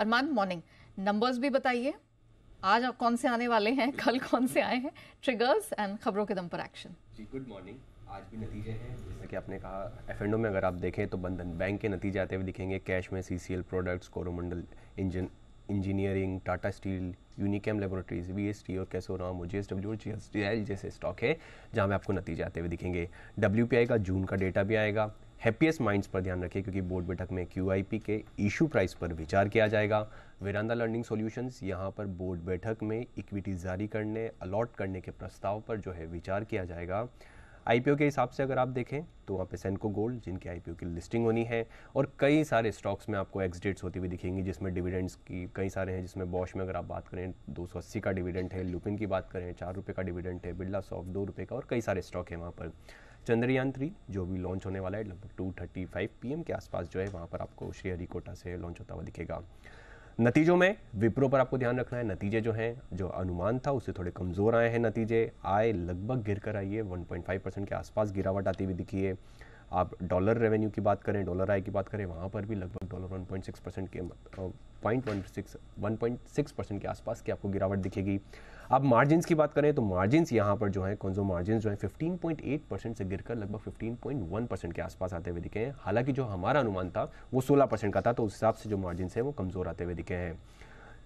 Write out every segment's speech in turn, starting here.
अरमान morning numbers भी बताइए आज आप कौन से आने वाले हैं कल कौन से आए हैं ट्रिगर्स एंड खबरों के दम पर एक्शन जी गुड मॉर्निंग आज भी नतीजे हैं जैसा कि आपने कहा एफ में अगर आप देखें तो बंधन बैंक के नतीजे आते हुए दिखेंगे कैश में C products Coromandel engine engineering Tata steel Unichem laboratories V S T और कैसोराम जे एस डब्ल्यू और जी एस डी एल जैसे स्टॉक है जहाँ में आपको नतीजे आते हुए दिखेंगे डब्ल्यू पी आई का जून का डेटा भी आएगा हैप्पीएस्ट माइंड्स पर ध्यान रखें क्योंकि बोर्ड बैठक में क्यू के इशू प्राइस पर विचार किया जाएगा वेरांदा लर्निंग सॉल्यूशंस यहाँ पर बोर्ड बैठक में इक्विटी जारी करने अलॉट करने के प्रस्ताव पर जो है विचार किया जाएगा आईपीओ के हिसाब से अगर आप देखें तो वहाँ पे सेंको गोल्ड जिनकी आईपीओ की लिस्टिंग होनी है और कई सारे स्टॉक्स में आपको एक्सडेट्स होती हुई दिखेंगी जिसमें डिविडेंड्स की कई सारे हैं जिसमें बॉश में अगर आप बात करें अस्सी का डिविडेंड है लुपिन की बात करें चार रुपये का डिविडेंड है बिरला सॉफ्ट दो रुपये का और कई सारे स्टॉक हैं वहाँ पर चंद्रयान थ्री जो भी लॉन्च होने वाला है लगभग टू थर्टी फाइव पी के आसपास जो है वहाँ पर आपको श्रीहरिकोटा से लॉन्च होता हुआ दिखेगा नतीजों में विप्रो पर आपको ध्यान रखना है नतीजे जो हैं जो अनुमान था उससे थोड़े कमज़ोर आए हैं नतीजे आए लगभग गिर कर आई है 1.5 परसेंट के आसपास गिरावट आती हुई दिखी है आप डॉलर रेवेन्यू की बात करें डॉलर आय की बात करें वहाँ पर भी लगभग डॉलर 1.6 परसेंट के point one six one point six percent के आसपास की आपको गिरावट दिखेगी आप मार्जिन की बात करें तो मार्जिन यहाँ पर जो है जो मार्जिन जो है फिफ्टीन परसेंट से गिर लगभग फिफ्टीन परसेंट के आसपास आते हुए दिखे हैं हालांकि जो हमारा अनुमान था वो सोलह परसेंट का था तो उस हिसाब से जो मार्जिन है वो कमज़ोर आते हुए दिखे हैं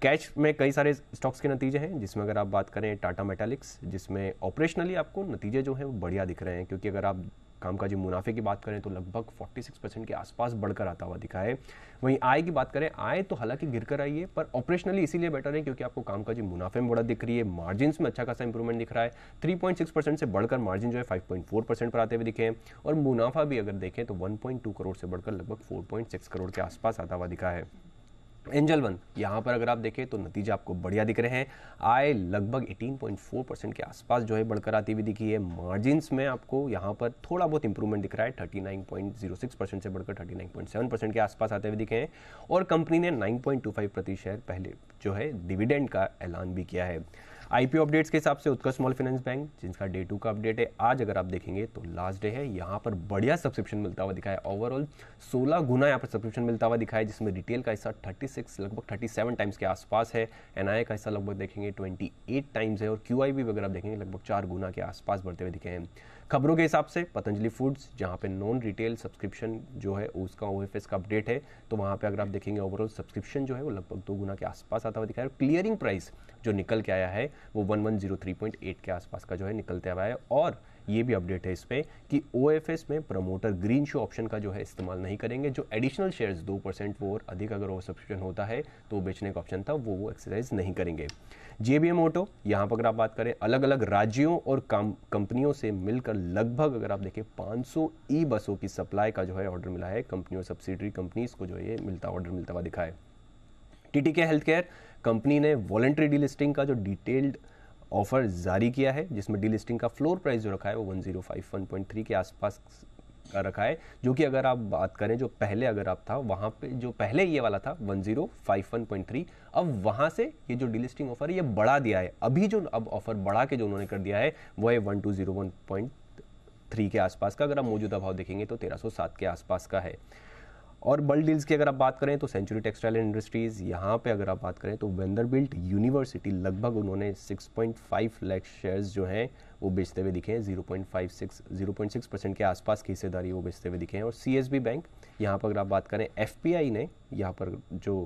कैच में कई सारे स्टॉक्स के नतीजे हैं जिसमें अगर आप बात करें टाटा मेटालिक्स जिसमें ऑपरेशनली आपको नतीजे जो हैं वो बढ़िया दिख रहे हैं क्योंकि अगर आप कामकाजी मुनाफे की बात करें तो लगभग 46 परसेंट के आसपास बढ़कर आता हुआ दिखा है वहीं आय की बात करें आय तो हालांकि गिर कर आई है पर ऑपरेशनली इसीलिए बेटर है क्योंकि आपको कामकाजी मुनाफे में बढ़त दिख रही है मार्जिन में अच्छा खासा इंप्रूवमेंट दिख रहा है थ्री परसेंट से बढ़कर मार्जिन जो है फाइव परसेंट पर आते हुए दिखे हैं और मुनाफा भी अगर देखें तो वन करोड़ से बढ़कर लगभग फोर करोड़ के आसपास आता हुआ दिखा है एंजल वन यहाँ पर अगर आप देखें तो नतीजे आपको बढ़िया दिख रहे हैं आय लगभग 18.4 परसेंट के आसपास जो है बढ़कर आती हुई दिखी है मार्जिनस में आपको यहाँ पर थोड़ा बहुत इंप्रूवमेंट दिख रहा है 39.06 परसेंट से बढ़कर 39.7 परसेंट के आसपास आते हुए दिखे हैं और कंपनी ने 9.25 प्रति शेयर पहले जो है डिविडेंड का ऐलान भी किया है आईपीओ अपडेट्स के हिसाब से उत्कर्ष स्मॉल फाइनेंस बैंक जिनका डे टू का अपडेट है आज अगर आप देखेंगे तो लास्ट डे है यहाँ पर बढ़िया सब्सक्रिप्शन मिलता हुआ दिखाया है ओवरऑल सोलह गुना यहाँ पर सब्सक्रिप्शन मिलता हुआ दिखाया है जिसमें रिटेल का हिस्सा थर्टी सिक्स लगभग थर्टी सेवन टाइम्स के आसपास है एनआईए का हिस्सा लगभग देखेंगे एट टाइम्स है और क्यू आई आप देखेंगे लगभग चार गुना के आसपास बढ़ते हुए दिखे हैं खबरों के हिसाब से पतंजलि फूड्स जहाँ पे नॉन रिटेल सब्सक्रिप्शन जो है उसका ओ का अपडेट है तो वहाँ पे अगर आप देखेंगे ओवरऑल सब्सक्रिप्शन जो है वो लगभग दो गुना के आसपास आता हुआ दिखाया है क्लियरिंग प्राइस जो निकल के आया है वो one one zero three point eight के आसपास का जो है निकलते हुआ है और ये भी अपडेट है इस पर कि ओ में प्रमोटर ग्रीन शो ऑप्शन का जो है इस्तेमाल नहीं करेंगे जो एडिशनल शेयर्स दो परसेंट वो और अधिक अगर ओवर सब्सक्रिप्शन होता है तो बेचने का ऑप्शन था वो वो एक्सरसाइज नहीं करेंगे जे बी एम ऑटो यहाँ पर अगर आप बात करें अलग अलग राज्यों और कंपनियों से मिलकर लगभग अगर आप देखें 500 ई बसों की सप्लाई का जो है ऑर्डर मिला है कंपनियों सब्सिडरी कंपनीज को जो है मिलता ऑर्डर मिलता हुआ दिखा है टीटीके हेल्थ केयर कंपनी ने वॉलेंट्री डीलिस्टिंग का जो डिटेल्ड ऑफर जारी किया है जिसमें डीलिस्टिंग का फ्लोर प्राइस जो रखा है वो थ्री के आसपास का रखा है जो कि अगर आप बात करें जो पहले अगर आप था वहाँ पे जो पहले ये वाला था one one zero five point three अब वहाँ से ये जो डीलिस्टिंग ऑफर है ये बढ़ा दिया है अभी जो अब ऑफर बढ़ा के जो उन्होंने कर दिया है वो है one two zero one point three के आसपास का अगर आप मौजूदा भाव देखेंगे तो तेरह सौ सात के आसपास का है और बल्ड डील्स की अगर आप बात करें तो सेंचुरी टेक्सटाइल इंडस्ट्रीज़ यहाँ पे अगर आप बात करें तो वेंदरबिल्ट यूनिवर्सिटी लगभग उन्होंने 6.5 लाख शेयर्स जो हैं वो बेचते हुए दिखे हैं 0.56 0.6 परसेंट के आसपास की हिस्सेदारी वो बेचते हुए दिखे हैं और सी बैंक यहाँ पर अगर आप बात करें एफ ने यहाँ पर जो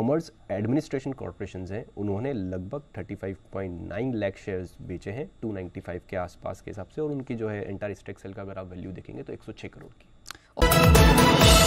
ऑमर्स एडमिनिस्ट्रेशन कॉरपोरेशन हैं उन्होंने लगभग 35.9 लाख शेयर्स बेचे हैं 295 के आसपास के हिसाब से और उनकी जो है एंटायर स्टेक सेल का अगर आप वैल्यू देखेंगे तो 106 करोड़ की